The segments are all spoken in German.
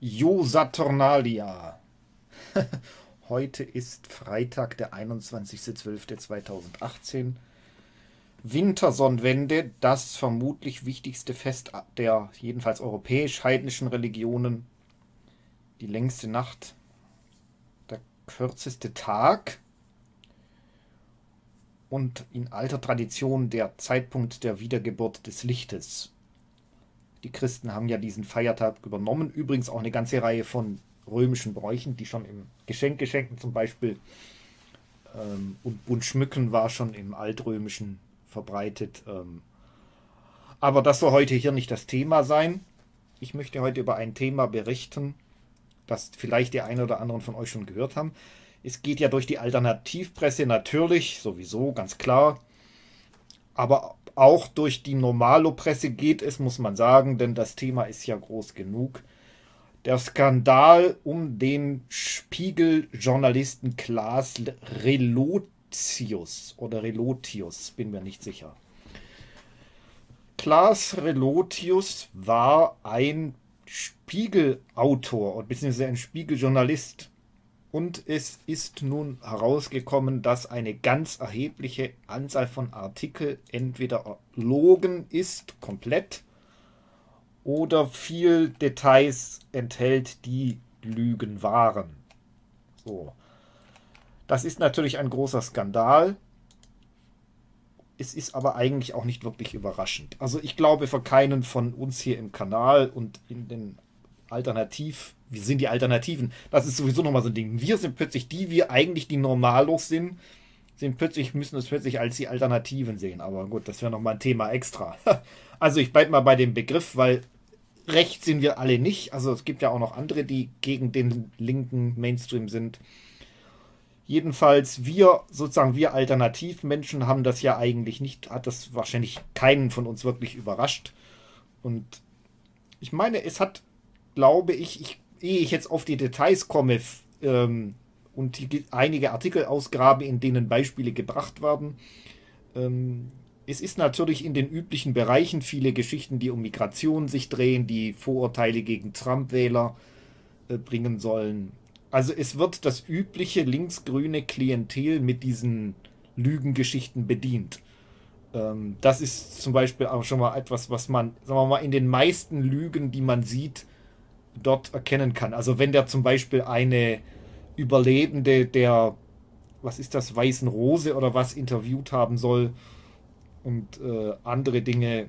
Jo Saturnalia. Heute ist Freitag, der 21.12.2018. Wintersonnenwende, das vermutlich wichtigste Fest der jedenfalls europäisch-heidnischen Religionen. Die längste Nacht, der kürzeste Tag und in alter Tradition der Zeitpunkt der Wiedergeburt des Lichtes. Die Christen haben ja diesen Feiertag übernommen. Übrigens auch eine ganze Reihe von römischen Bräuchen, die schon im Geschenk geschenken zum Beispiel ähm, und Schmücken war schon im Altrömischen verbreitet. Ähm. Aber das soll heute hier nicht das Thema sein. Ich möchte heute über ein Thema berichten, das vielleicht die einen oder anderen von euch schon gehört haben. Es geht ja durch die Alternativpresse natürlich, sowieso, ganz klar. Aber auch durch die Normalo-Presse geht es, muss man sagen, denn das Thema ist ja groß genug. Der Skandal um den Spiegel-Journalisten Klaas Relotius oder Relotius, bin mir nicht sicher. Klaas Relotius war ein Spiegelautor und beziehungsweise ein Spiegeljournalist und es ist nun herausgekommen, dass eine ganz erhebliche Anzahl von Artikel entweder erlogen ist, komplett, oder viel Details enthält, die Lügen waren. So. Das ist natürlich ein großer Skandal. Es ist aber eigentlich auch nicht wirklich überraschend. Also ich glaube, für keinen von uns hier im Kanal und in den Alternativ- wir sind die Alternativen. Das ist sowieso nochmal so ein Ding. Wir sind plötzlich die, wir eigentlich die Normalos sind, sind plötzlich, müssen es plötzlich als die Alternativen sehen. Aber gut, das wäre nochmal ein Thema extra. also ich bleibe mal bei dem Begriff, weil rechts sind wir alle nicht. Also es gibt ja auch noch andere, die gegen den linken Mainstream sind. Jedenfalls wir, sozusagen wir Alternativmenschen haben das ja eigentlich nicht, hat das wahrscheinlich keinen von uns wirklich überrascht. Und ich meine, es hat, glaube ich, ich ehe ich jetzt auf die Details komme ähm, und die, einige Artikel ausgrabe, in denen Beispiele gebracht werden, ähm, es ist natürlich in den üblichen Bereichen viele Geschichten, die um Migration sich drehen, die Vorurteile gegen Trump-Wähler äh, bringen sollen. Also es wird das übliche linksgrüne Klientel mit diesen Lügengeschichten bedient. Ähm, das ist zum Beispiel auch schon mal etwas, was man, sagen wir mal, in den meisten Lügen, die man sieht, dort erkennen kann. Also wenn der zum Beispiel eine Überlebende der, was ist das, Weißen Rose oder was interviewt haben soll und äh, andere Dinge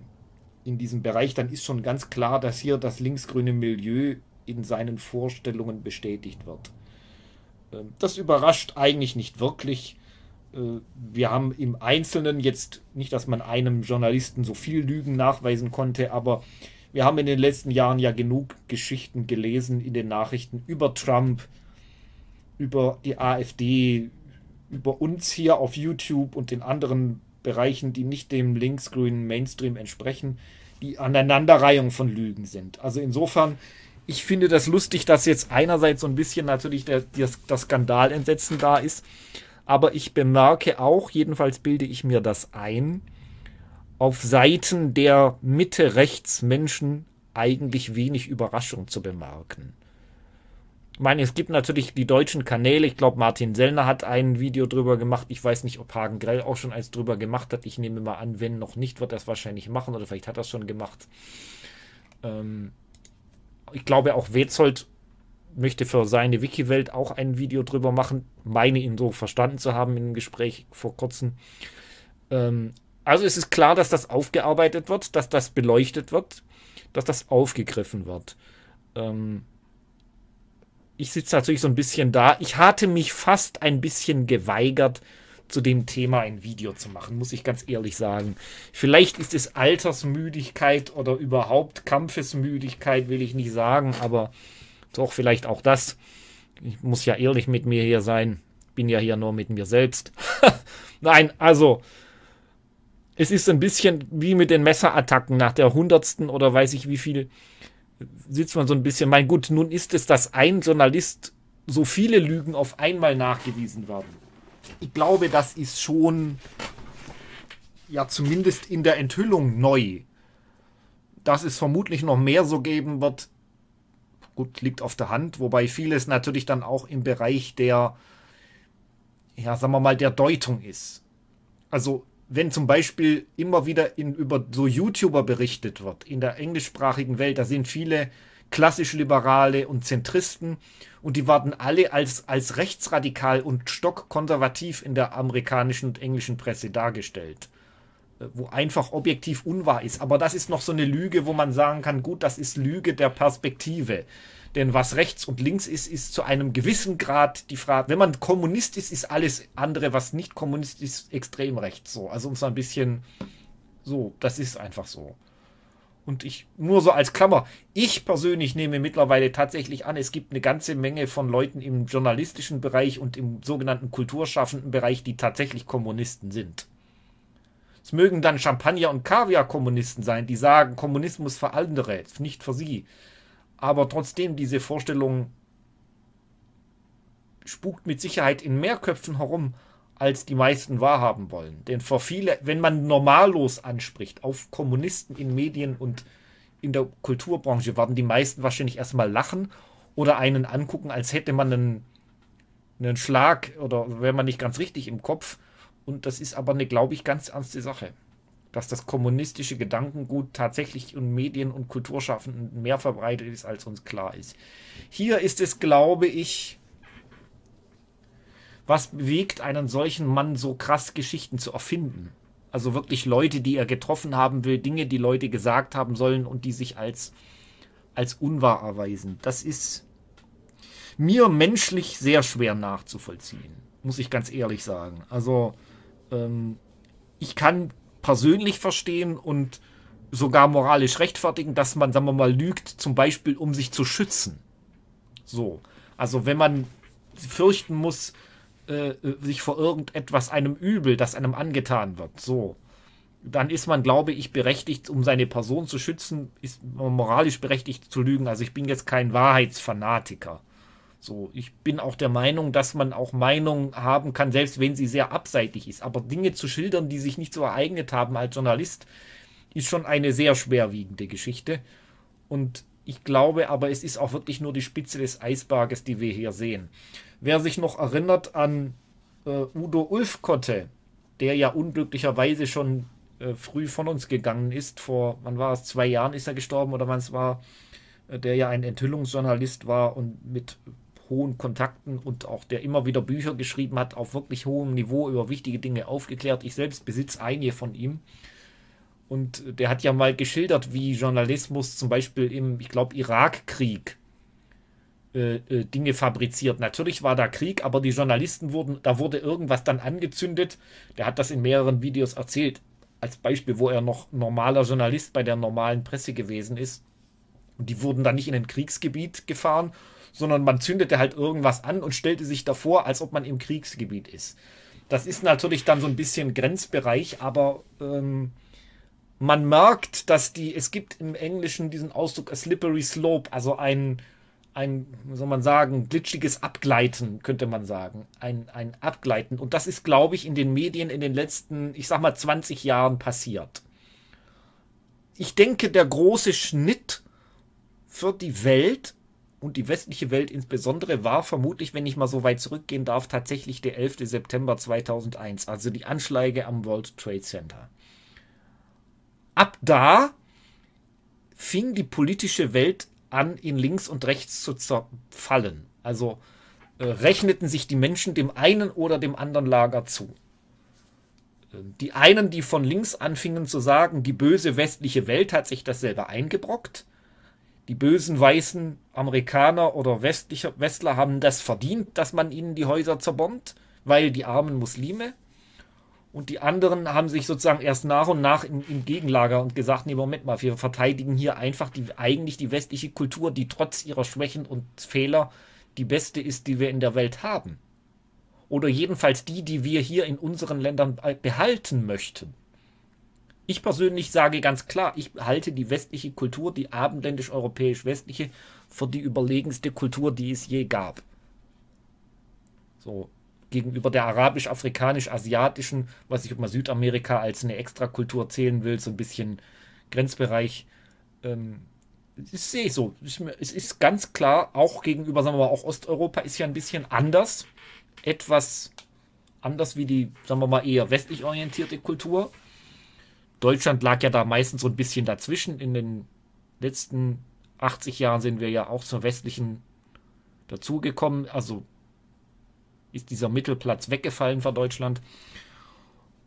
in diesem Bereich, dann ist schon ganz klar, dass hier das linksgrüne Milieu in seinen Vorstellungen bestätigt wird. Ähm, das überrascht eigentlich nicht wirklich. Äh, wir haben im Einzelnen jetzt nicht, dass man einem Journalisten so viel Lügen nachweisen konnte, aber wir haben in den letzten Jahren ja genug Geschichten gelesen in den Nachrichten über Trump, über die AfD, über uns hier auf YouTube und in anderen Bereichen, die nicht dem linksgrünen Mainstream entsprechen, die Aneinanderreihung von Lügen sind. Also insofern, ich finde das lustig, dass jetzt einerseits so ein bisschen natürlich der, der, das Skandalentsetzen da ist, aber ich bemerke auch, jedenfalls bilde ich mir das ein, auf Seiten der Mitte-Rechts-Menschen eigentlich wenig Überraschung zu bemerken. Ich meine, es gibt natürlich die deutschen Kanäle. Ich glaube, Martin Sellner hat ein Video drüber gemacht. Ich weiß nicht, ob Hagen Grell auch schon eins drüber gemacht hat. Ich nehme mal an, wenn noch nicht, wird er es wahrscheinlich machen oder vielleicht hat er es schon gemacht. Ähm ich glaube, auch Wetzold möchte für seine Wiki-Welt auch ein Video drüber machen. Meine ihn so verstanden zu haben in dem Gespräch vor kurzem. Ähm also es ist klar, dass das aufgearbeitet wird, dass das beleuchtet wird, dass das aufgegriffen wird. Ähm ich sitze natürlich so ein bisschen da. Ich hatte mich fast ein bisschen geweigert, zu dem Thema ein Video zu machen, muss ich ganz ehrlich sagen. Vielleicht ist es Altersmüdigkeit oder überhaupt Kampfesmüdigkeit, will ich nicht sagen, aber doch vielleicht auch das. Ich muss ja ehrlich mit mir hier sein. Bin ja hier nur mit mir selbst. Nein, also es ist ein bisschen wie mit den Messerattacken nach der hundertsten oder weiß ich wie viel, sitzt man so ein bisschen, mein Gott, nun ist es, dass ein Journalist so viele Lügen auf einmal nachgewiesen werden. Ich glaube, das ist schon ja zumindest in der Enthüllung neu. Dass es vermutlich noch mehr so geben wird, gut, liegt auf der Hand, wobei vieles natürlich dann auch im Bereich der, ja, sagen wir mal, der Deutung ist. Also wenn zum Beispiel immer wieder in, über so YouTuber berichtet wird in der englischsprachigen Welt, da sind viele klassisch-liberale und Zentristen und die werden alle als, als rechtsradikal und stockkonservativ in der amerikanischen und englischen Presse dargestellt, äh, wo einfach objektiv unwahr ist. Aber das ist noch so eine Lüge, wo man sagen kann, gut, das ist Lüge der Perspektive. Denn was rechts und links ist, ist zu einem gewissen Grad die Frage, wenn man Kommunist ist, ist alles andere, was nicht Kommunist ist, extrem rechts. So, also um es ein bisschen so, das ist einfach so. Und ich, nur so als Klammer, ich persönlich nehme mittlerweile tatsächlich an, es gibt eine ganze Menge von Leuten im journalistischen Bereich und im sogenannten kulturschaffenden Bereich, die tatsächlich Kommunisten sind. Es mögen dann Champagner- und Kaviar-Kommunisten sein, die sagen, Kommunismus für andere, nicht für sie. Aber trotzdem, diese Vorstellung spukt mit Sicherheit in mehr Köpfen herum, als die meisten wahrhaben wollen. Denn für viele, wenn man normallos anspricht, auf Kommunisten in Medien und in der Kulturbranche, werden die meisten wahrscheinlich erstmal lachen oder einen angucken, als hätte man einen, einen Schlag oder wäre man nicht ganz richtig im Kopf. Und das ist aber eine, glaube ich, ganz ernste Sache dass das kommunistische Gedankengut tatsächlich in Medien und Kulturschaffenden mehr verbreitet ist, als uns klar ist. Hier ist es, glaube ich, was bewegt einen solchen Mann so krass Geschichten zu erfinden? Also wirklich Leute, die er getroffen haben will, Dinge, die Leute gesagt haben sollen und die sich als, als unwahr erweisen. Das ist mir menschlich sehr schwer nachzuvollziehen, muss ich ganz ehrlich sagen. Also ähm, ich kann persönlich verstehen und sogar moralisch rechtfertigen, dass man, sagen wir mal, lügt, zum Beispiel, um sich zu schützen. So. Also wenn man fürchten muss, äh, sich vor irgendetwas, einem Übel, das einem angetan wird, so, dann ist man, glaube ich, berechtigt, um seine Person zu schützen, ist man moralisch berechtigt zu lügen. Also ich bin jetzt kein Wahrheitsfanatiker. So, ich bin auch der Meinung, dass man auch Meinung haben kann, selbst wenn sie sehr abseitig ist. Aber Dinge zu schildern, die sich nicht so ereignet haben als Journalist, ist schon eine sehr schwerwiegende Geschichte. Und ich glaube aber, es ist auch wirklich nur die Spitze des Eisberges, die wir hier sehen. Wer sich noch erinnert an äh, Udo Ulfkotte, der ja unglücklicherweise schon äh, früh von uns gegangen ist, vor, wann war es, zwei Jahren ist er gestorben oder wann es war, äh, der ja ein Enthüllungsjournalist war und mit hohen Kontakten und auch der immer wieder Bücher geschrieben hat, auf wirklich hohem Niveau über wichtige Dinge aufgeklärt. Ich selbst besitze einige von ihm. Und der hat ja mal geschildert, wie Journalismus zum Beispiel im, ich glaube, Irakkrieg äh, äh, Dinge fabriziert. Natürlich war da Krieg, aber die Journalisten wurden, da wurde irgendwas dann angezündet. Der hat das in mehreren Videos erzählt, als Beispiel, wo er noch normaler Journalist bei der normalen Presse gewesen ist. Und die wurden dann nicht in ein Kriegsgebiet gefahren, sondern man zündete halt irgendwas an und stellte sich davor, als ob man im Kriegsgebiet ist. Das ist natürlich dann so ein bisschen Grenzbereich, aber ähm, man merkt, dass die, es gibt im Englischen diesen Ausdruck a slippery slope, also ein, ein, soll man sagen, glitschiges Abgleiten, könnte man sagen. Ein, ein Abgleiten. Und das ist, glaube ich, in den Medien in den letzten, ich sag mal, 20 Jahren passiert. Ich denke, der große Schnitt für die Welt und die westliche Welt insbesondere war vermutlich, wenn ich mal so weit zurückgehen darf, tatsächlich der 11. September 2001, also die Anschläge am World Trade Center. Ab da fing die politische Welt an, in links und rechts zu zerfallen. Also äh, rechneten sich die Menschen dem einen oder dem anderen Lager zu. Äh, die einen, die von links anfingen zu sagen, die böse westliche Welt hat sich das selber eingebrockt, die bösen weißen Amerikaner oder westlicher Westler haben das verdient, dass man ihnen die Häuser zerbombt, weil die armen Muslime. Und die anderen haben sich sozusagen erst nach und nach im, im Gegenlager und gesagt, nee, Moment mal, wir verteidigen hier einfach die, eigentlich die westliche Kultur, die trotz ihrer Schwächen und Fehler die beste ist, die wir in der Welt haben. Oder jedenfalls die, die wir hier in unseren Ländern behalten möchten. Ich persönlich sage ganz klar, ich halte die westliche Kultur, die abendländisch-europäisch-westliche, für die überlegenste Kultur, die es je gab. So, gegenüber der arabisch-afrikanisch-asiatischen, was ich immer Südamerika als eine Extrakultur zählen will, so ein bisschen Grenzbereich. Ähm, ich sehe so. Es ist ganz klar, auch gegenüber, sagen wir mal, auch Osteuropa ist ja ein bisschen anders. Etwas anders wie die, sagen wir mal, eher westlich orientierte Kultur. Deutschland lag ja da meistens so ein bisschen dazwischen. In den letzten 80 Jahren sind wir ja auch zur westlichen dazugekommen. Also ist dieser Mittelplatz weggefallen für Deutschland.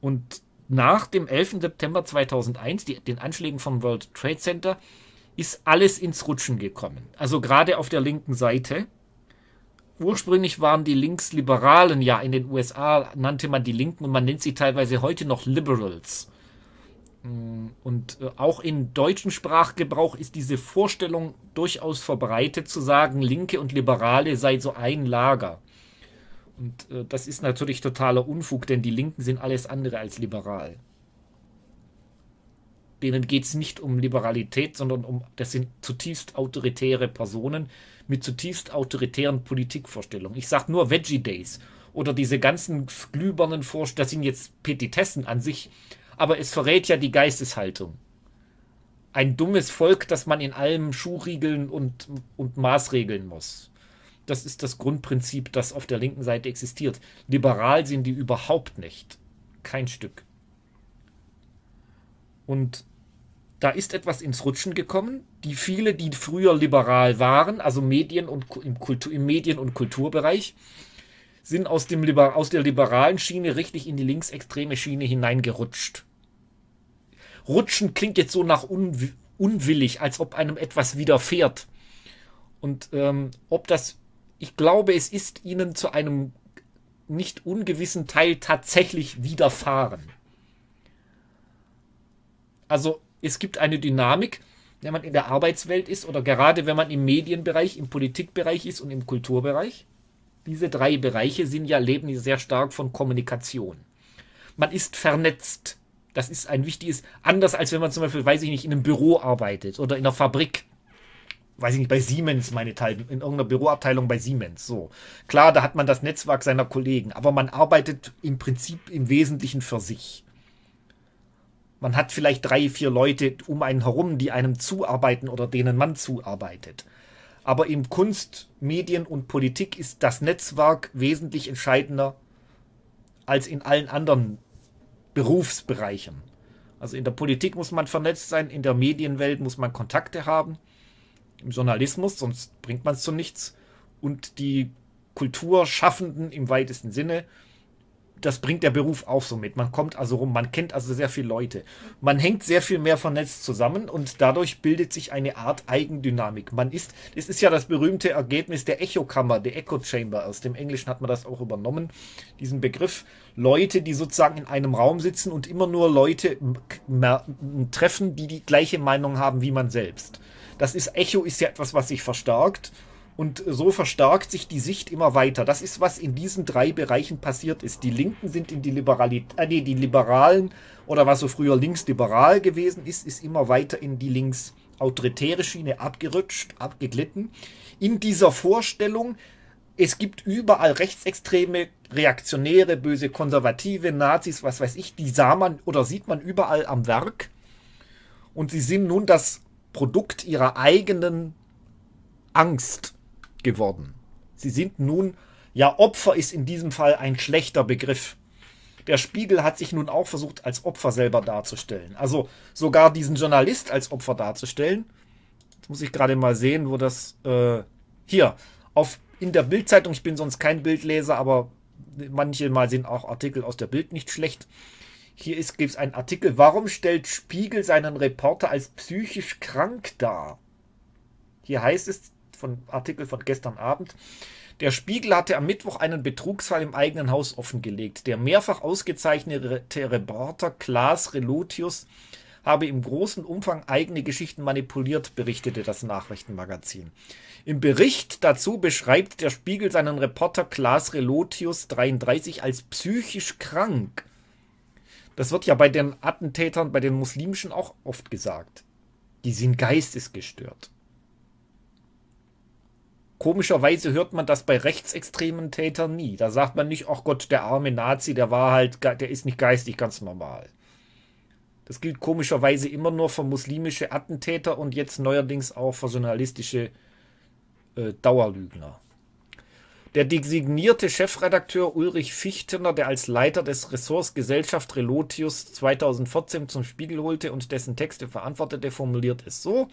Und nach dem 11. September 2001, die, den Anschlägen vom World Trade Center, ist alles ins Rutschen gekommen. Also gerade auf der linken Seite. Ursprünglich waren die Linksliberalen ja in den USA, nannte man die Linken und man nennt sie teilweise heute noch Liberals. Mm, und äh, auch in deutschen Sprachgebrauch ist diese Vorstellung durchaus verbreitet zu sagen, Linke und Liberale sei so ein Lager. Und äh, das ist natürlich totaler Unfug, denn die Linken sind alles andere als liberal. Denen geht es nicht um Liberalität, sondern um, das sind zutiefst autoritäre Personen mit zutiefst autoritären Politikvorstellungen. Ich sage nur Veggie Days oder diese ganzen glübernen Vorstellungen, das sind jetzt Petitessen an sich, aber es verrät ja die Geisteshaltung. Ein dummes Volk, das man in allem Schuhriegeln und, und Maßregeln muss. Das ist das Grundprinzip, das auf der linken Seite existiert. Liberal sind die überhaupt nicht. Kein Stück. Und da ist etwas ins Rutschen gekommen. Die viele, die früher liberal waren, also Medien und im, Kultur, im Medien- und Kulturbereich, sind aus, dem, aus der liberalen Schiene richtig in die linksextreme Schiene hineingerutscht. Rutschen klingt jetzt so nach un unwillig, als ob einem etwas widerfährt. Und ähm, ob das, ich glaube, es ist ihnen zu einem nicht ungewissen Teil tatsächlich widerfahren. Also es gibt eine Dynamik, wenn man in der Arbeitswelt ist oder gerade wenn man im Medienbereich, im Politikbereich ist und im Kulturbereich. Diese drei Bereiche sind ja leben sehr stark von Kommunikation. Man ist vernetzt. Das ist ein wichtiges, anders als wenn man zum Beispiel, weiß ich nicht, in einem Büro arbeitet oder in einer Fabrik. Weiß ich nicht, bei Siemens meine Teil, in irgendeiner Büroabteilung bei Siemens. So. Klar, da hat man das Netzwerk seiner Kollegen, aber man arbeitet im Prinzip im Wesentlichen für sich. Man hat vielleicht drei, vier Leute um einen herum, die einem zuarbeiten oder denen man zuarbeitet. Aber in Kunst, Medien und Politik ist das Netzwerk wesentlich entscheidender als in allen anderen Berufsbereichen. Also in der Politik muss man vernetzt sein, in der Medienwelt muss man Kontakte haben, im Journalismus, sonst bringt man es zu nichts. Und die Kulturschaffenden im weitesten Sinne das bringt der Beruf auch so mit. Man kommt also rum, man kennt also sehr viele Leute. Man hängt sehr viel mehr vernetzt zusammen und dadurch bildet sich eine Art Eigendynamik. Man ist, es ist ja das berühmte Ergebnis der Echokammer, der Echo Chamber. Aus dem Englischen hat man das auch übernommen, diesen Begriff. Leute, die sozusagen in einem Raum sitzen und immer nur Leute treffen, die die gleiche Meinung haben wie man selbst. Das ist Echo ist ja etwas, was sich verstärkt und so verstärkt sich die Sicht immer weiter. Das ist, was in diesen drei Bereichen passiert ist. Die Linken sind in die Liberalität, äh, nee, die Liberalen oder was so früher linksliberal gewesen ist, ist immer weiter in die linksautoritäre Schiene abgerutscht, abgeglitten. In dieser Vorstellung, es gibt überall rechtsextreme, reaktionäre, böse Konservative, Nazis, was weiß ich, die sah man oder sieht man überall am Werk. Und sie sind nun das Produkt ihrer eigenen Angst geworden. Sie sind nun, ja, Opfer ist in diesem Fall ein schlechter Begriff. Der Spiegel hat sich nun auch versucht, als Opfer selber darzustellen. Also sogar diesen Journalist als Opfer darzustellen. Jetzt muss ich gerade mal sehen, wo das. Äh, hier, auf, in der Bildzeitung, ich bin sonst kein Bildleser, aber manche Mal sind auch Artikel aus der Bild nicht schlecht. Hier gibt es einen Artikel, warum stellt Spiegel seinen Reporter als psychisch krank dar? Hier heißt es, von Artikel von gestern Abend. Der Spiegel hatte am Mittwoch einen Betrugsfall im eigenen Haus offengelegt. Der mehrfach ausgezeichnete Reporter Klaas Relotius habe im großen Umfang eigene Geschichten manipuliert, berichtete das Nachrichtenmagazin. Im Bericht dazu beschreibt der Spiegel seinen Reporter Klaas Relotius 33 als psychisch krank. Das wird ja bei den Attentätern, bei den Muslimischen auch oft gesagt. Die sind geistesgestört. Komischerweise hört man das bei rechtsextremen Tätern nie. Da sagt man nicht, ach Gott, der arme Nazi, der war halt, der ist nicht geistig ganz normal. Das gilt komischerweise immer nur für muslimische Attentäter und jetzt neuerdings auch für journalistische äh, Dauerlügner. Der designierte Chefredakteur Ulrich Fichtener, der als Leiter des Ressorts Gesellschaft Relotius 2014 zum Spiegel holte und dessen Texte verantwortete, formuliert es so: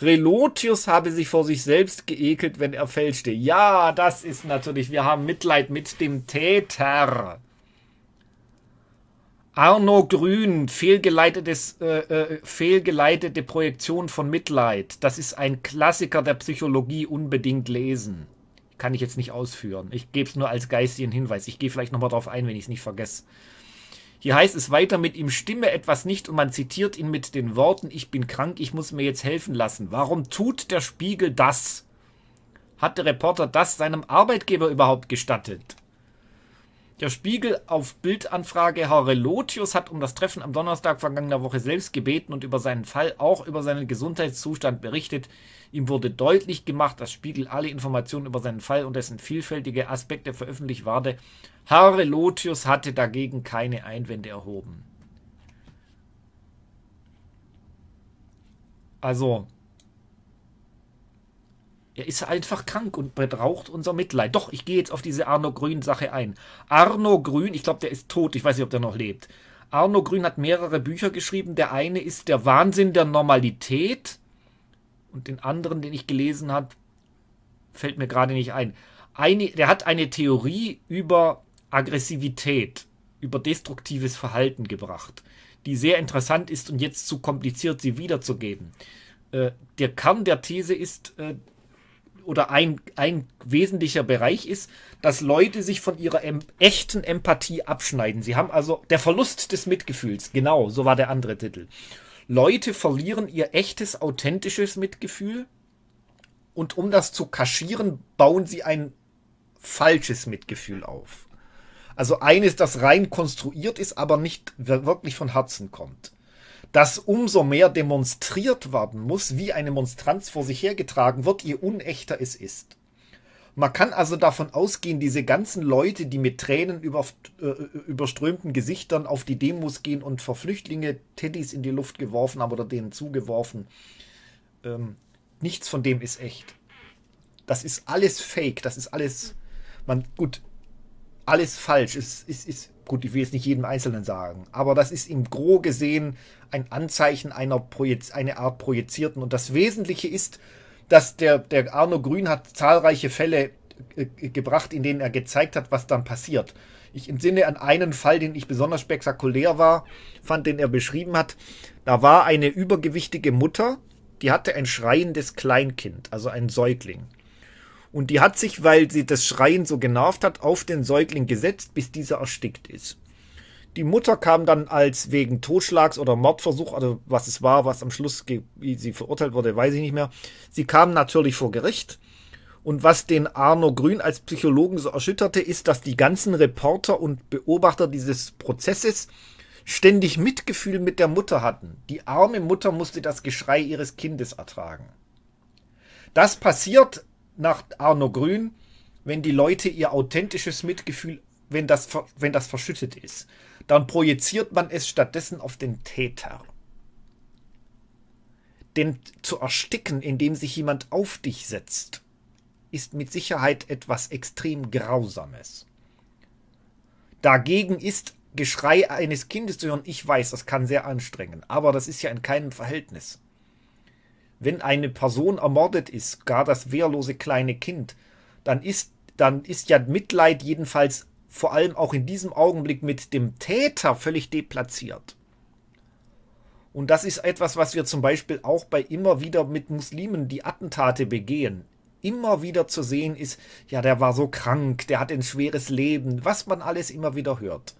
Relotius habe sich vor sich selbst geekelt, wenn er fälschte. Ja, das ist natürlich, wir haben Mitleid mit dem Täter. Arno Grün, fehlgeleitetes, äh, äh, fehlgeleitete Projektion von Mitleid. Das ist ein Klassiker der Psychologie, unbedingt lesen. Kann ich jetzt nicht ausführen. Ich gebe es nur als geistigen Hinweis. Ich gehe vielleicht nochmal drauf ein, wenn ich es nicht vergesse. Hier heißt es weiter, mit ihm stimme etwas nicht und man zitiert ihn mit den Worten, ich bin krank, ich muss mir jetzt helfen lassen. Warum tut der Spiegel das? Hat der Reporter das seinem Arbeitgeber überhaupt gestattet? Der Spiegel auf Bildanfrage Haurelotius hat um das Treffen am Donnerstag vergangener Woche selbst gebeten und über seinen Fall, auch über seinen Gesundheitszustand berichtet. Ihm wurde deutlich gemacht, dass Spiegel alle Informationen über seinen Fall und dessen vielfältige Aspekte veröffentlicht warte. Haurelotius hatte dagegen keine Einwände erhoben. Also, er ist einfach krank und braucht unser Mitleid. Doch, ich gehe jetzt auf diese Arno Grün-Sache ein. Arno Grün, ich glaube, der ist tot. Ich weiß nicht, ob der noch lebt. Arno Grün hat mehrere Bücher geschrieben. Der eine ist Der Wahnsinn der Normalität. Und den anderen, den ich gelesen habe, fällt mir gerade nicht ein. Eine, der hat eine Theorie über Aggressivität, über destruktives Verhalten gebracht, die sehr interessant ist und jetzt zu kompliziert, sie wiederzugeben. Äh, der Kern der These ist, äh, oder ein, ein wesentlicher Bereich ist, dass Leute sich von ihrer em echten Empathie abschneiden. Sie haben also der Verlust des Mitgefühls, genau, so war der andere Titel. Leute verlieren ihr echtes, authentisches Mitgefühl und um das zu kaschieren, bauen sie ein falsches Mitgefühl auf. Also eines, das rein konstruiert ist, aber nicht wirklich von Herzen kommt dass umso mehr demonstriert werden muss, wie eine Monstranz vor sich hergetragen wird, je unechter es ist. Man kann also davon ausgehen, diese ganzen Leute, die mit Tränen über, äh, überströmten Gesichtern auf die Demos gehen und für Flüchtlinge Teddys in die Luft geworfen haben oder denen zugeworfen, ähm, nichts von dem ist echt. Das ist alles fake, das ist alles, man, gut, alles falsch. Es ist, ist, gut, ich will es nicht jedem Einzelnen sagen, aber das ist im Gro gesehen ein Anzeichen einer Projiz eine Art projizierten. Und das Wesentliche ist, dass der, der Arno Grün hat zahlreiche Fälle äh, äh, gebracht, in denen er gezeigt hat, was dann passiert. Ich entsinne an einen Fall, den ich besonders spektakulär war, fand, den er beschrieben hat. Da war eine übergewichtige Mutter, die hatte ein schreiendes Kleinkind, also ein Säugling. Und die hat sich, weil sie das Schreien so genervt hat, auf den Säugling gesetzt, bis dieser erstickt ist. Die Mutter kam dann als wegen Totschlags oder Mordversuch, also was es war, was am Schluss wie sie verurteilt wurde, weiß ich nicht mehr. Sie kam natürlich vor Gericht. Und was den Arno Grün als Psychologen so erschütterte, ist, dass die ganzen Reporter und Beobachter dieses Prozesses ständig Mitgefühl mit der Mutter hatten. Die arme Mutter musste das Geschrei ihres Kindes ertragen. Das passiert nach Arno Grün, wenn die Leute ihr authentisches Mitgefühl, wenn das, wenn das verschüttet ist. Dann projiziert man es stattdessen auf den Täter. Denn zu ersticken, indem sich jemand auf dich setzt, ist mit Sicherheit etwas extrem Grausames. Dagegen ist Geschrei eines Kindes zu hören, ich weiß, das kann sehr anstrengen, aber das ist ja in keinem Verhältnis wenn eine Person ermordet ist, gar das wehrlose kleine Kind, dann ist, dann ist ja Mitleid jedenfalls vor allem auch in diesem Augenblick mit dem Täter völlig deplatziert. Und das ist etwas, was wir zum Beispiel auch bei immer wieder mit Muslimen, die Attentate begehen, immer wieder zu sehen ist, ja, der war so krank, der hat ein schweres Leben, was man alles immer wieder hört.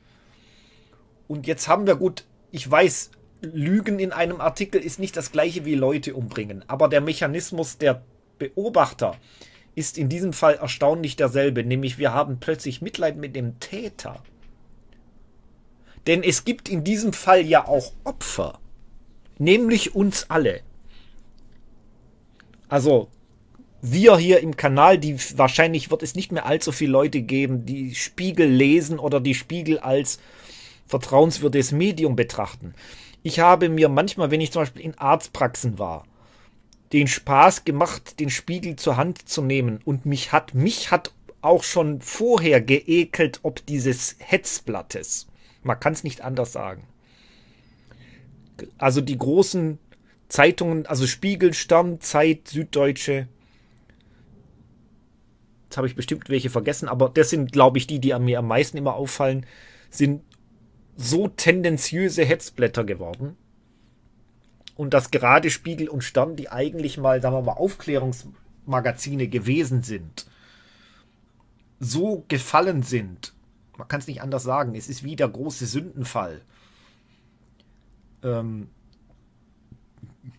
Und jetzt haben wir gut, ich weiß, Lügen in einem Artikel ist nicht das gleiche wie Leute umbringen, aber der Mechanismus der Beobachter ist in diesem Fall erstaunlich derselbe, nämlich wir haben plötzlich Mitleid mit dem Täter. Denn es gibt in diesem Fall ja auch Opfer, nämlich uns alle. Also wir hier im Kanal, die wahrscheinlich wird es nicht mehr allzu viele Leute geben, die Spiegel lesen oder die Spiegel als vertrauenswürdiges Medium betrachten. Ich habe mir manchmal, wenn ich zum Beispiel in Arztpraxen war, den Spaß gemacht, den Spiegel zur Hand zu nehmen und mich hat, mich hat auch schon vorher geekelt, ob dieses Hetzblattes. Man kann es nicht anders sagen. Also die großen Zeitungen, also Spiegel, Stern, Zeit, Süddeutsche. Jetzt habe ich bestimmt welche vergessen, aber das sind, glaube ich, die, die mir am meisten immer auffallen, sind so tendenziöse Hetzblätter geworden. Und dass gerade Spiegel und Stern, die eigentlich mal, sagen wir mal, Aufklärungsmagazine gewesen sind, so gefallen sind. Man kann es nicht anders sagen. Es ist wie der große Sündenfall. Ähm,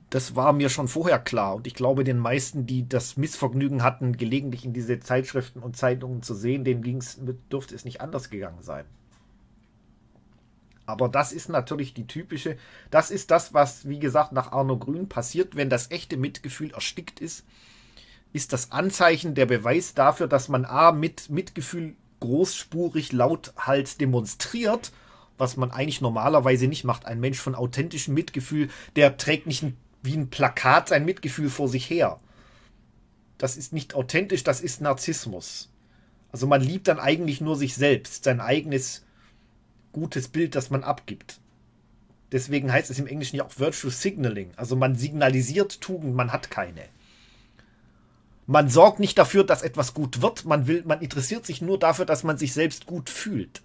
das war mir schon vorher klar. Und ich glaube, den meisten, die das Missvergnügen hatten, gelegentlich in diese Zeitschriften und Zeitungen zu sehen, denen ging's, dürfte es nicht anders gegangen sein. Aber das ist natürlich die typische, das ist das, was, wie gesagt, nach Arno Grün passiert, wenn das echte Mitgefühl erstickt ist, ist das Anzeichen der Beweis dafür, dass man A mit Mitgefühl großspurig laut halt demonstriert, was man eigentlich normalerweise nicht macht. Ein Mensch von authentischem Mitgefühl, der trägt nicht ein, wie ein Plakat sein Mitgefühl vor sich her. Das ist nicht authentisch, das ist Narzissmus. Also man liebt dann eigentlich nur sich selbst, sein eigenes gutes Bild, das man abgibt. Deswegen heißt es im Englischen ja auch Virtue Signaling. Also man signalisiert Tugend, man hat keine. Man sorgt nicht dafür, dass etwas gut wird, man will, man interessiert sich nur dafür, dass man sich selbst gut fühlt.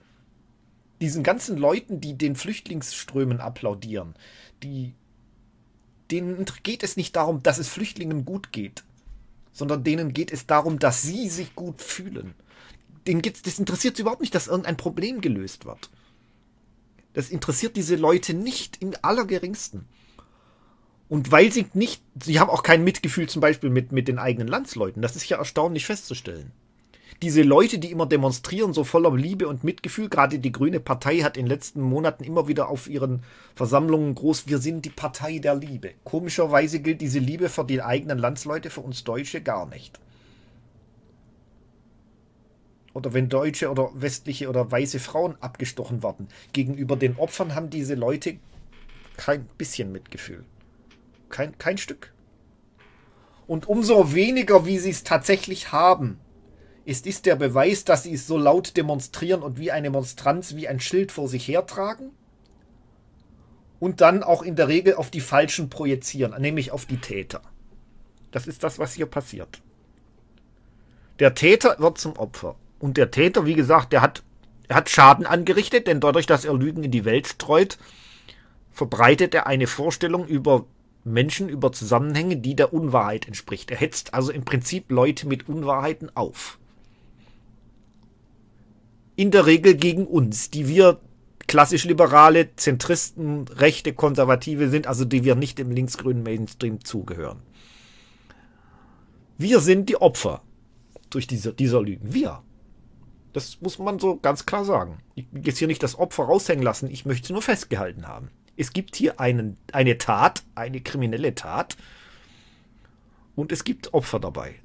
Diesen ganzen Leuten, die den Flüchtlingsströmen applaudieren, die denen geht es nicht darum, dass es Flüchtlingen gut geht, sondern denen geht es darum, dass sie sich gut fühlen. Denen das interessiert sie überhaupt nicht, dass irgendein Problem gelöst wird. Das interessiert diese Leute nicht im allergeringsten. Und weil sie nicht, sie haben auch kein Mitgefühl zum Beispiel mit, mit den eigenen Landsleuten. Das ist ja erstaunlich festzustellen. Diese Leute, die immer demonstrieren, so voller Liebe und Mitgefühl, gerade die Grüne Partei hat in den letzten Monaten immer wieder auf ihren Versammlungen groß, wir sind die Partei der Liebe. Komischerweise gilt diese Liebe für die eigenen Landsleute, für uns Deutsche gar nicht oder wenn deutsche oder westliche oder weiße Frauen abgestochen werden. Gegenüber den Opfern haben diese Leute kein bisschen Mitgefühl. Kein, kein Stück. Und umso weniger, wie sie es tatsächlich haben, ist, ist der Beweis, dass sie es so laut demonstrieren und wie eine Monstranz, wie ein Schild vor sich hertragen und dann auch in der Regel auf die Falschen projizieren, nämlich auf die Täter. Das ist das, was hier passiert. Der Täter wird zum Opfer. Und der Täter, wie gesagt, der hat, er hat Schaden angerichtet, denn dadurch, dass er Lügen in die Welt streut, verbreitet er eine Vorstellung über Menschen, über Zusammenhänge, die der Unwahrheit entspricht. Er hetzt also im Prinzip Leute mit Unwahrheiten auf. In der Regel gegen uns, die wir klassisch liberale, Zentristen, Rechte, Konservative sind, also die wir nicht im linksgrünen Mainstream zugehören. Wir sind die Opfer durch diese, dieser Lügen. Wir. Das muss man so ganz klar sagen. Ich will jetzt hier nicht das Opfer raushängen lassen, ich möchte es nur festgehalten haben. Es gibt hier einen, eine Tat, eine kriminelle Tat und es gibt Opfer dabei.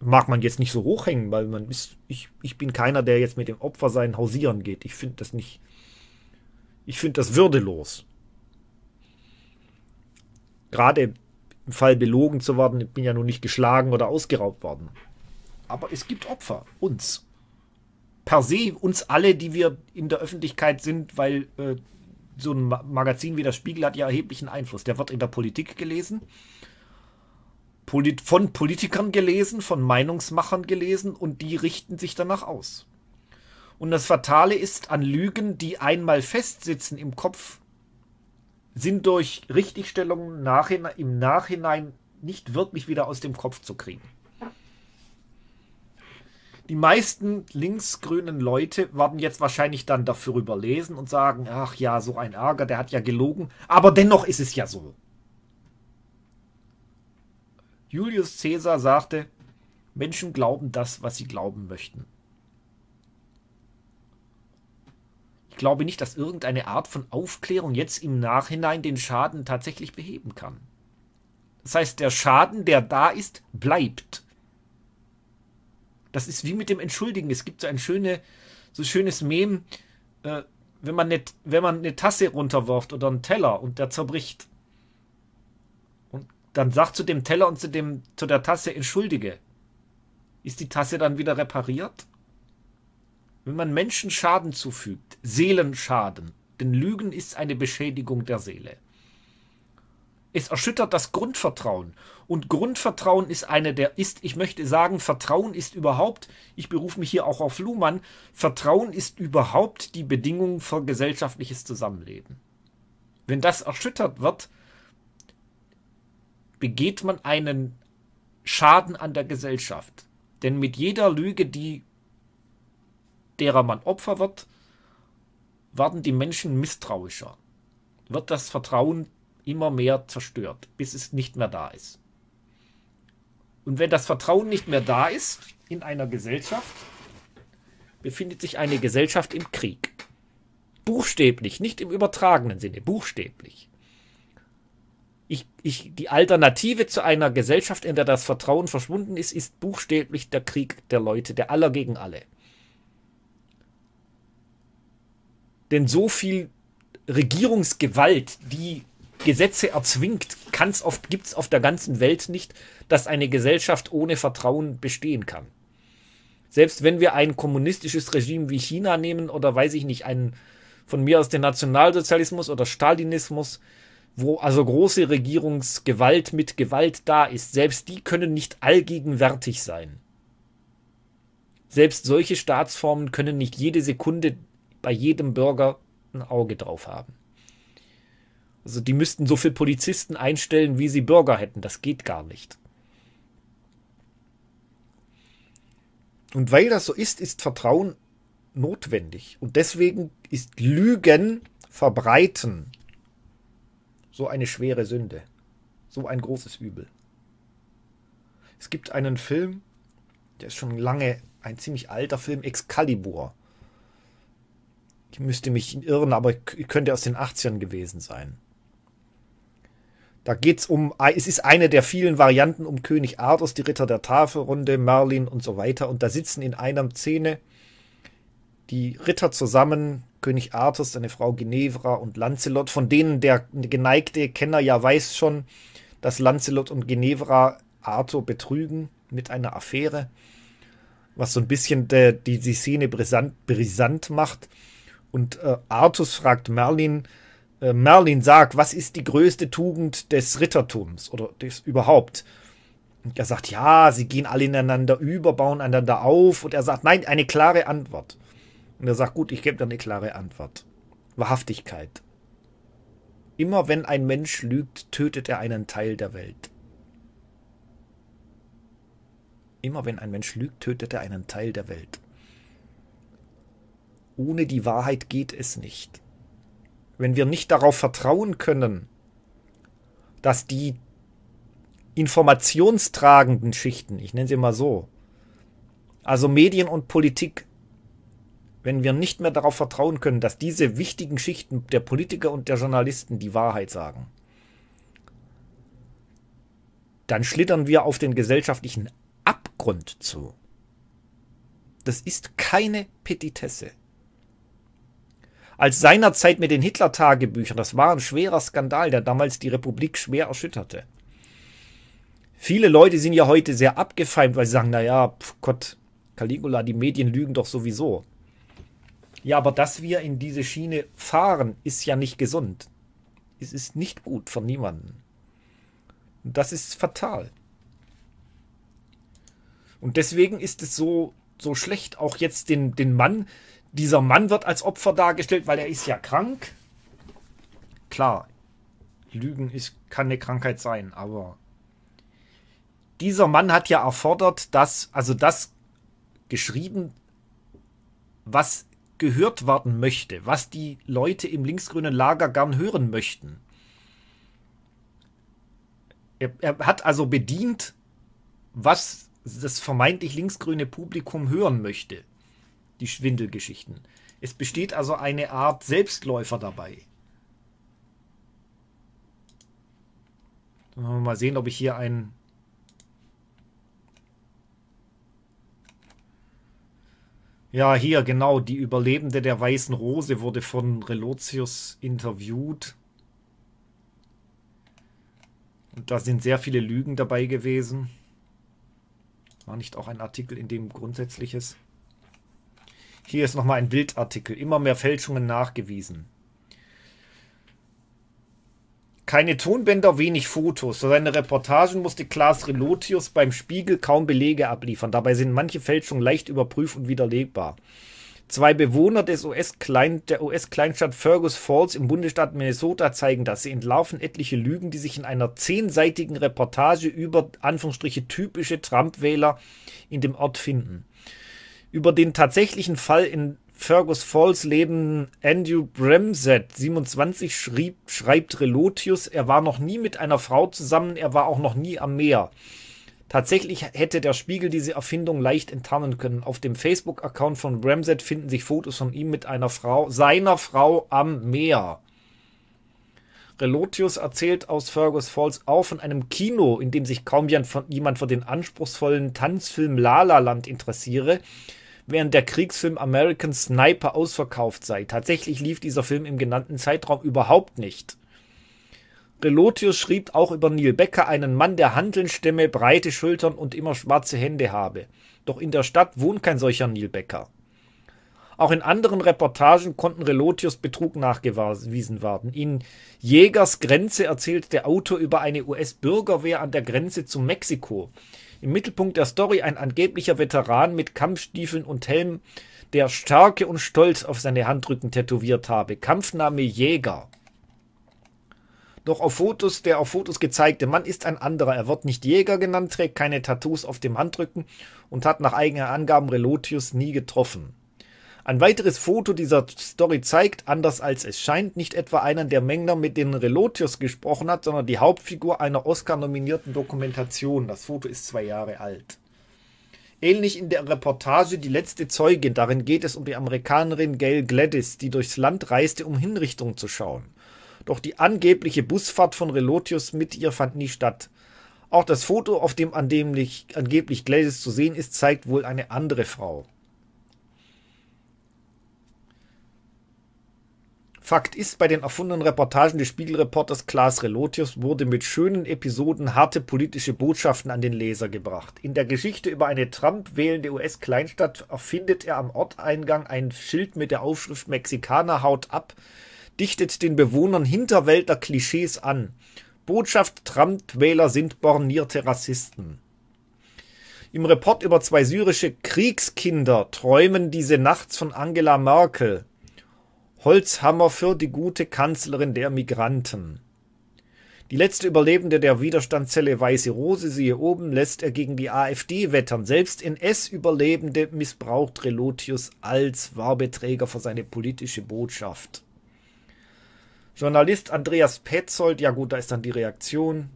Mag man jetzt nicht so hochhängen, weil man ist, ich, ich bin keiner, der jetzt mit dem Opfer sein hausieren geht. Ich finde das nicht, ich finde das würdelos. Gerade im Fall belogen zu werden, ich bin ja nun nicht geschlagen oder ausgeraubt worden. Aber es gibt Opfer, uns per se uns alle, die wir in der Öffentlichkeit sind, weil äh, so ein Magazin wie der Spiegel hat ja erheblichen Einfluss. Der wird in der Politik gelesen, polit von Politikern gelesen, von Meinungsmachern gelesen und die richten sich danach aus. Und das Fatale ist an Lügen, die einmal festsitzen im Kopf, sind durch Richtigstellungen nachhin im Nachhinein nicht wirklich wieder aus dem Kopf zu kriegen die meisten linksgrünen Leute werden jetzt wahrscheinlich dann dafür überlesen und sagen, ach ja, so ein Ärger, der hat ja gelogen. Aber dennoch ist es ja so. Julius Caesar sagte, Menschen glauben das, was sie glauben möchten. Ich glaube nicht, dass irgendeine Art von Aufklärung jetzt im Nachhinein den Schaden tatsächlich beheben kann. Das heißt, der Schaden, der da ist, bleibt. Das ist wie mit dem Entschuldigen. Es gibt so ein schöne, so schönes Mem, äh, wenn man nicht, wenn man eine Tasse runterwirft oder einen Teller und der zerbricht. Und dann sagt zu dem Teller und zu dem, zu der Tasse entschuldige. Ist die Tasse dann wieder repariert? Wenn man Menschen Schaden zufügt, Seelenschaden, denn Lügen ist eine Beschädigung der Seele. Es erschüttert das Grundvertrauen. Und Grundvertrauen ist eine der ist, ich möchte sagen, Vertrauen ist überhaupt, ich berufe mich hier auch auf Luhmann, Vertrauen ist überhaupt die Bedingung für gesellschaftliches Zusammenleben. Wenn das erschüttert wird, begeht man einen Schaden an der Gesellschaft. Denn mit jeder Lüge, die derer man Opfer wird, werden die Menschen misstrauischer. Wird das Vertrauen immer mehr zerstört, bis es nicht mehr da ist. Und wenn das Vertrauen nicht mehr da ist in einer Gesellschaft, befindet sich eine Gesellschaft im Krieg. Buchstäblich, nicht im übertragenen Sinne, buchstäblich. Ich, ich, die Alternative zu einer Gesellschaft, in der das Vertrauen verschwunden ist, ist buchstäblich der Krieg der Leute, der aller gegen alle. Denn so viel Regierungsgewalt, die Gesetze erzwingt, kann's oft, gibt's auf der ganzen Welt nicht, dass eine Gesellschaft ohne Vertrauen bestehen kann. Selbst wenn wir ein kommunistisches Regime wie China nehmen oder weiß ich nicht, einen von mir aus den Nationalsozialismus oder Stalinismus, wo also große Regierungsgewalt mit Gewalt da ist, selbst die können nicht allgegenwärtig sein. Selbst solche Staatsformen können nicht jede Sekunde bei jedem Bürger ein Auge drauf haben. Also die müssten so viele Polizisten einstellen, wie sie Bürger hätten. Das geht gar nicht. Und weil das so ist, ist Vertrauen notwendig. Und deswegen ist Lügen verbreiten so eine schwere Sünde. So ein großes Übel. Es gibt einen Film, der ist schon lange ein ziemlich alter Film, Excalibur. Ich müsste mich irren, aber könnte aus den 80ern gewesen sein. Da geht es um, ah, es ist eine der vielen Varianten um König Artus, die Ritter der Tafelrunde, Merlin und so weiter. Und da sitzen in einer Szene die Ritter zusammen, König Artus, seine Frau Ginevra und Lancelot, von denen der geneigte Kenner ja weiß schon, dass Lancelot und Ginevra Arthur betrügen mit einer Affäre, was so ein bisschen de, die, die Szene brisant, brisant macht. Und äh, Artus fragt Merlin, äh, Merlin sagt, was ist die größte Tugend des Rittertums oder des überhaupt? Und er sagt, ja, sie gehen alle ineinander über, bauen einander auf. Und er sagt, nein, eine klare Antwort. Und er sagt, gut, ich gebe dir eine klare Antwort. Wahrhaftigkeit. Immer wenn ein Mensch lügt, tötet er einen Teil der Welt. Immer wenn ein Mensch lügt, tötet er einen Teil der Welt. Ohne die Wahrheit geht es nicht wenn wir nicht darauf vertrauen können, dass die informationstragenden Schichten, ich nenne sie mal so, also Medien und Politik, wenn wir nicht mehr darauf vertrauen können, dass diese wichtigen Schichten der Politiker und der Journalisten die Wahrheit sagen, dann schlittern wir auf den gesellschaftlichen Abgrund zu. Das ist keine Petitesse als seinerzeit mit den Hitler-Tagebüchern. Das war ein schwerer Skandal, der damals die Republik schwer erschütterte. Viele Leute sind ja heute sehr abgefeimt, weil sie sagen, naja, Gott, Caligula, die Medien lügen doch sowieso. Ja, aber dass wir in diese Schiene fahren, ist ja nicht gesund. Es ist nicht gut für niemanden. Und das ist fatal. Und deswegen ist es so, so schlecht, auch jetzt den, den Mann, dieser Mann wird als Opfer dargestellt, weil er ist ja krank. Klar, Lügen ist, kann eine Krankheit sein, aber dieser Mann hat ja erfordert, dass, also das geschrieben, was gehört werden möchte, was die Leute im linksgrünen Lager gern hören möchten. Er, er hat also bedient, was das vermeintlich linksgrüne Publikum hören möchte die Schwindelgeschichten. Es besteht also eine Art Selbstläufer dabei. Dann wollen wir mal sehen, ob ich hier einen... Ja, hier, genau, die Überlebende der Weißen Rose wurde von Relotius interviewt. Und da sind sehr viele Lügen dabei gewesen. War nicht auch ein Artikel, in dem Grundsätzliches... Hier ist nochmal ein Bildartikel. Immer mehr Fälschungen nachgewiesen. Keine Tonbänder, wenig Fotos. Für seine Reportagen musste Klaas Relotius beim Spiegel kaum Belege abliefern. Dabei sind manche Fälschungen leicht überprüft und widerlegbar. Zwei Bewohner des US -Klein der US-Kleinstadt Fergus Falls im Bundesstaat Minnesota zeigen dass Sie entlarven etliche Lügen, die sich in einer zehnseitigen Reportage über Anführungsstriche typische Trump-Wähler in dem Ort finden über den tatsächlichen Fall in Fergus Falls leben Andrew Bremset, 27, schrieb, schreibt Relotius, er war noch nie mit einer Frau zusammen, er war auch noch nie am Meer. Tatsächlich hätte der Spiegel diese Erfindung leicht enttarnen können. Auf dem Facebook-Account von Bremset finden sich Fotos von ihm mit einer Frau, seiner Frau am Meer. Relotius erzählt aus Fergus Falls auch von einem Kino, in dem sich kaum jemand jemand für den anspruchsvollen Tanzfilm La La Land interessiere, während der Kriegsfilm American Sniper ausverkauft sei. Tatsächlich lief dieser Film im genannten Zeitraum überhaupt nicht. Relotius schrieb auch über Neil Becker einen Mann, der Handelnstämme, breite Schultern und immer schwarze Hände habe. Doch in der Stadt wohnt kein solcher Neil Becker. Auch in anderen Reportagen konnten Relotius Betrug nachgewiesen werden. In Jägers Grenze erzählt der Autor über eine US-Bürgerwehr an der Grenze zu Mexiko. Im Mittelpunkt der Story ein angeblicher Veteran mit Kampfstiefeln und Helm, der Stärke und Stolz auf seine Handrücken tätowiert habe. Kampfname Jäger. Doch auf Fotos, der auf Fotos gezeigte Mann ist ein anderer. Er wird nicht Jäger genannt, trägt keine Tattoos auf dem Handrücken und hat nach eigenen Angaben Relotius nie getroffen. Ein weiteres Foto dieser Story zeigt, anders als es scheint, nicht etwa einen der Mängler, mit denen Relotius gesprochen hat, sondern die Hauptfigur einer Oscar-nominierten Dokumentation. Das Foto ist zwei Jahre alt. Ähnlich in der Reportage Die letzte Zeugin, darin geht es um die Amerikanerin Gail Gladys, die durchs Land reiste, um Hinrichtungen zu schauen. Doch die angebliche Busfahrt von Relotius mit ihr fand nie statt. Auch das Foto, auf dem angeblich Gladys zu sehen ist, zeigt wohl eine andere Frau. Fakt ist, bei den erfundenen Reportagen des Spiegelreporters Klaas Relotius wurde mit schönen Episoden harte politische Botschaften an den Leser gebracht. In der Geschichte über eine Trump wählende US-Kleinstadt erfindet er am Orteingang ein Schild mit der Aufschrift Mexikaner haut ab, dichtet den Bewohnern Hinterwälder Klischees an. Botschaft Trump-Wähler sind bornierte Rassisten. Im Report über zwei syrische Kriegskinder träumen diese nachts von Angela Merkel. Holzhammer für die gute Kanzlerin der Migranten. Die letzte Überlebende der Widerstandszelle Weiße Rose, siehe oben, lässt er gegen die AfD wettern. Selbst NS-Überlebende missbraucht Relotius als Warbeträger für seine politische Botschaft. Journalist Andreas Petzold, ja gut, da ist dann die Reaktion.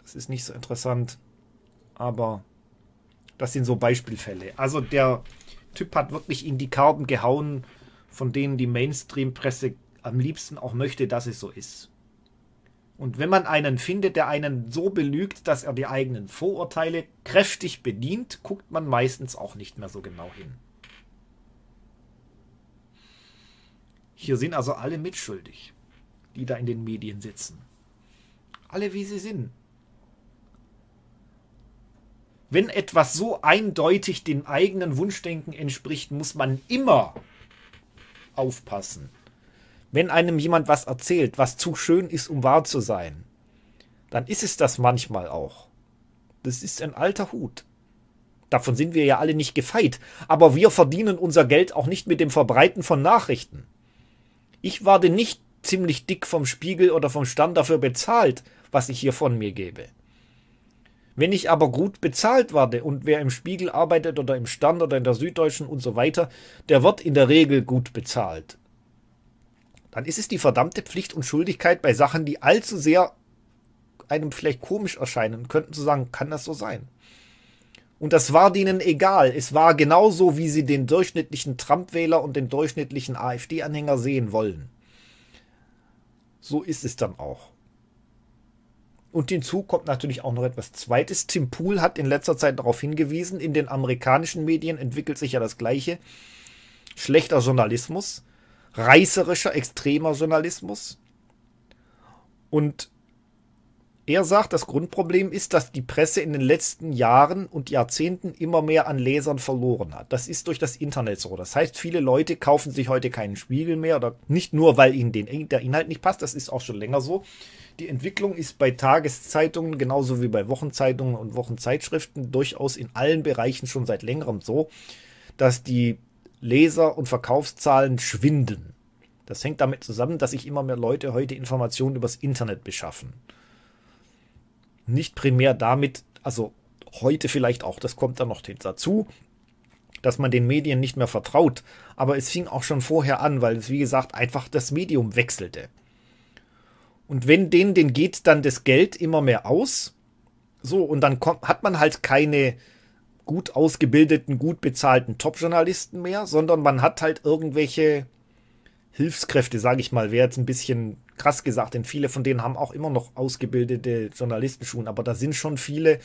Das ist nicht so interessant, aber das sind so Beispielfälle. Also der Typ hat wirklich in die Karben gehauen, von denen die Mainstream-Presse am liebsten auch möchte, dass es so ist. Und wenn man einen findet, der einen so belügt, dass er die eigenen Vorurteile kräftig bedient, guckt man meistens auch nicht mehr so genau hin. Hier sind also alle mitschuldig, die da in den Medien sitzen. Alle wie sie sind. Wenn etwas so eindeutig dem eigenen Wunschdenken entspricht, muss man immer aufpassen. Wenn einem jemand was erzählt, was zu schön ist, um wahr zu sein, dann ist es das manchmal auch. Das ist ein alter Hut. Davon sind wir ja alle nicht gefeit, aber wir verdienen unser Geld auch nicht mit dem Verbreiten von Nachrichten. Ich werde nicht ziemlich dick vom Spiegel oder vom Stern dafür bezahlt, was ich hier von mir gebe. Wenn ich aber gut bezahlt werde und wer im Spiegel arbeitet oder im Stern oder in der Süddeutschen und so weiter, der wird in der Regel gut bezahlt. Dann ist es die verdammte Pflicht und Schuldigkeit bei Sachen, die allzu sehr einem vielleicht komisch erscheinen könnten, zu sagen, kann das so sein? Und das war denen egal. Es war genauso, wie sie den durchschnittlichen Trump-Wähler und den durchschnittlichen AfD-Anhänger sehen wollen. So ist es dann auch. Und hinzu kommt natürlich auch noch etwas Zweites. Tim Pool hat in letzter Zeit darauf hingewiesen, in den amerikanischen Medien entwickelt sich ja das Gleiche. Schlechter Journalismus, reißerischer, extremer Journalismus. Und er sagt, das Grundproblem ist, dass die Presse in den letzten Jahren und Jahrzehnten immer mehr an Lesern verloren hat. Das ist durch das Internet so. Das heißt, viele Leute kaufen sich heute keinen Spiegel mehr oder nicht nur, weil ihnen den, der Inhalt nicht passt. Das ist auch schon länger so. Die Entwicklung ist bei Tageszeitungen genauso wie bei Wochenzeitungen und Wochenzeitschriften durchaus in allen Bereichen schon seit längerem so, dass die Leser- und Verkaufszahlen schwinden. Das hängt damit zusammen, dass sich immer mehr Leute heute Informationen übers Internet beschaffen nicht primär damit, also heute vielleicht auch, das kommt dann noch dazu, dass man den Medien nicht mehr vertraut. Aber es fing auch schon vorher an, weil es, wie gesagt, einfach das Medium wechselte. Und wenn denen, den geht dann das Geld immer mehr aus. So, und dann kommt, hat man halt keine gut ausgebildeten, gut bezahlten Top-Journalisten mehr, sondern man hat halt irgendwelche Hilfskräfte, sage ich mal, wäre jetzt ein bisschen krass gesagt, denn viele von denen haben auch immer noch ausgebildete Journalistenschulen, aber da sind schon viele,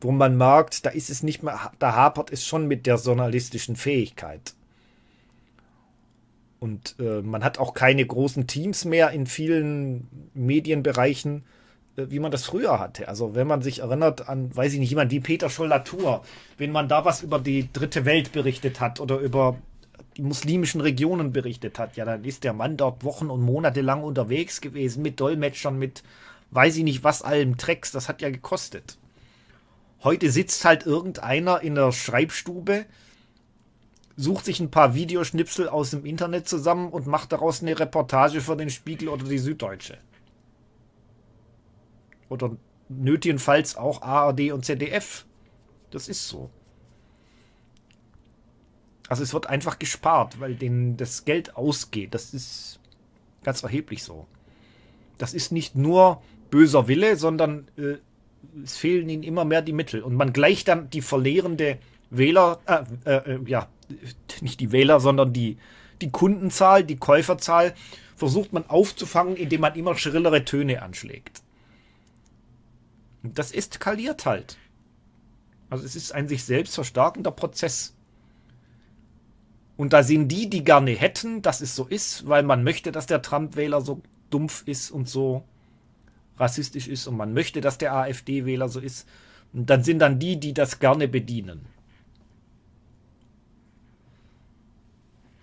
wo man merkt, da ist es nicht mehr, da hapert es schon mit der journalistischen Fähigkeit. Und äh, man hat auch keine großen Teams mehr in vielen Medienbereichen, äh, wie man das früher hatte. Also wenn man sich erinnert an, weiß ich nicht, jemand wie Peter scholl Schollatur, wenn man da was über die dritte Welt berichtet hat oder über die muslimischen Regionen berichtet hat. Ja, dann ist der Mann dort Wochen und Monate lang unterwegs gewesen mit Dolmetschern, mit weiß ich nicht was allem Drecks. Das hat ja gekostet. Heute sitzt halt irgendeiner in der Schreibstube, sucht sich ein paar Videoschnipsel aus dem Internet zusammen und macht daraus eine Reportage für den Spiegel oder die Süddeutsche. Oder nötigenfalls auch ARD und ZDF. Das ist so. Also es wird einfach gespart, weil denen das Geld ausgeht. Das ist ganz erheblich so. Das ist nicht nur böser Wille, sondern äh, es fehlen ihnen immer mehr die Mittel. Und man gleicht dann die verlierende Wähler, äh, äh, äh ja, nicht die Wähler, sondern die, die Kundenzahl, die Käuferzahl, versucht man aufzufangen, indem man immer schrillere Töne anschlägt. Das ist eskaliert halt. Also es ist ein sich selbst verstärkender Prozess. Und da sind die, die gerne hätten, dass es so ist, weil man möchte, dass der Trump-Wähler so dumpf ist und so rassistisch ist und man möchte, dass der AfD-Wähler so ist. Und dann sind dann die, die das gerne bedienen.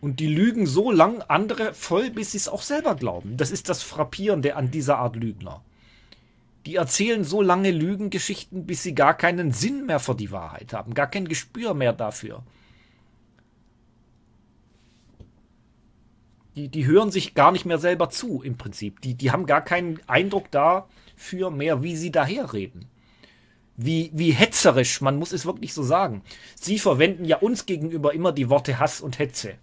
Und die lügen so lang andere voll, bis sie es auch selber glauben. Das ist das Frappierende an dieser Art Lügner. Die erzählen so lange Lügengeschichten, bis sie gar keinen Sinn mehr für die Wahrheit haben, gar kein Gespür mehr dafür. die, die hören sich gar nicht mehr selber zu im Prinzip. Die, die haben gar keinen Eindruck dafür mehr, wie sie daherreden. Wie, wie hetzerisch, man muss es wirklich so sagen. Sie verwenden ja uns gegenüber immer die Worte Hass und Hetze.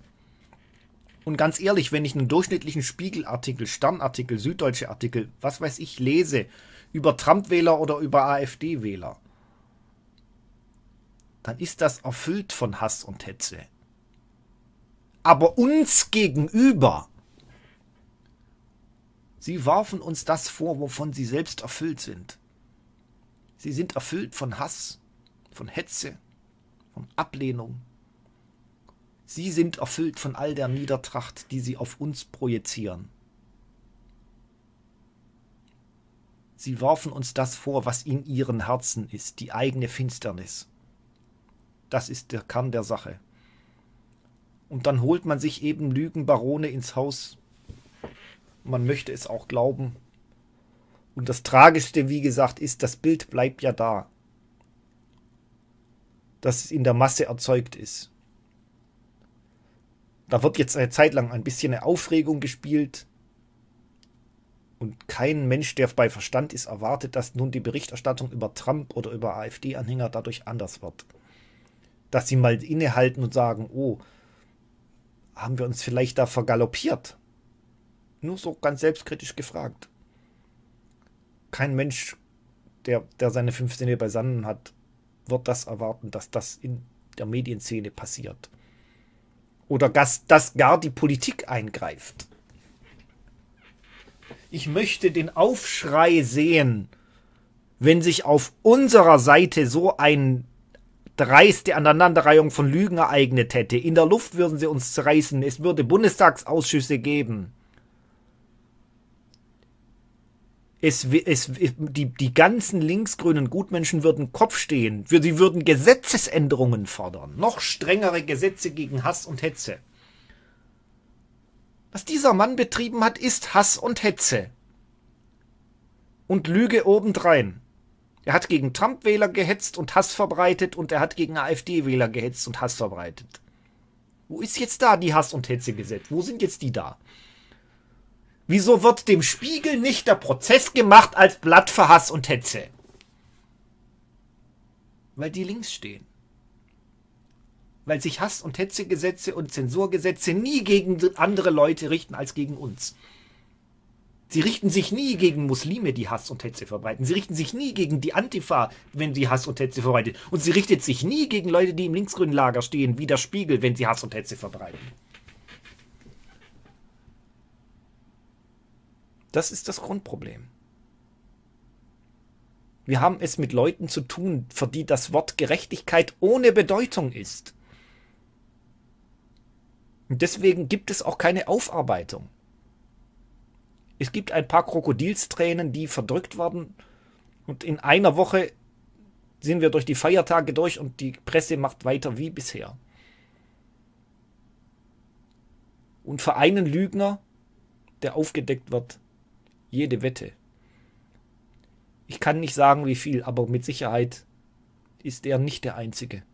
Und ganz ehrlich, wenn ich einen durchschnittlichen Spiegelartikel, Sternartikel, Süddeutsche Artikel, was weiß ich, lese über Trump-Wähler oder über AfD-Wähler, dann ist das erfüllt von Hass und Hetze. Aber uns gegenüber. Sie warfen uns das vor, wovon sie selbst erfüllt sind. Sie sind erfüllt von Hass, von Hetze, von Ablehnung. Sie sind erfüllt von all der Niedertracht, die sie auf uns projizieren. Sie warfen uns das vor, was in ihren Herzen ist, die eigene Finsternis. Das ist der Kern der Sache. Und dann holt man sich eben Lügenbarone ins Haus. Man möchte es auch glauben. Und das Tragischste, wie gesagt, ist, das Bild bleibt ja da. Dass es in der Masse erzeugt ist. Da wird jetzt eine Zeit lang ein bisschen eine Aufregung gespielt. Und kein Mensch, der bei Verstand ist, erwartet, dass nun die Berichterstattung über Trump oder über AfD-Anhänger dadurch anders wird. Dass sie mal innehalten und sagen, oh, haben wir uns vielleicht da vergaloppiert? Nur so ganz selbstkritisch gefragt. Kein Mensch, der, der seine fünf Sinne beisammen hat, wird das erwarten, dass das in der Medienszene passiert. Oder dass, dass gar die Politik eingreift. Ich möchte den Aufschrei sehen, wenn sich auf unserer Seite so ein dreiste Aneinanderreihung von Lügen ereignet hätte. In der Luft würden sie uns zerreißen. Es würde Bundestagsausschüsse geben. Es, es, die, die ganzen linksgrünen Gutmenschen würden Kopf stehen. Sie würden Gesetzesänderungen fordern. Noch strengere Gesetze gegen Hass und Hetze. Was dieser Mann betrieben hat, ist Hass und Hetze. Und Lüge obendrein. Er hat gegen Trump-Wähler gehetzt und Hass verbreitet und er hat gegen AfD-Wähler gehetzt und Hass verbreitet. Wo ist jetzt da die Hass- und Hetzegesetz? Wo sind jetzt die da? Wieso wird dem Spiegel nicht der Prozess gemacht als Blatt für Hass und Hetze? Weil die links stehen. Weil sich Hass- und Hetzegesetze und Zensurgesetze nie gegen andere Leute richten als gegen uns. Sie richten sich nie gegen Muslime, die Hass und Hetze verbreiten. Sie richten sich nie gegen die Antifa, wenn sie Hass und Hetze verbreiten. Und sie richtet sich nie gegen Leute, die im linksgrünen Lager stehen, wie der Spiegel, wenn sie Hass und Hetze verbreiten. Das ist das Grundproblem. Wir haben es mit Leuten zu tun, für die das Wort Gerechtigkeit ohne Bedeutung ist. Und deswegen gibt es auch keine Aufarbeitung. Es gibt ein paar Krokodilstränen, die verdrückt werden. Und in einer Woche sind wir durch die Feiertage durch und die Presse macht weiter wie bisher. Und für einen Lügner, der aufgedeckt wird, jede Wette. Ich kann nicht sagen, wie viel, aber mit Sicherheit ist er nicht der Einzige.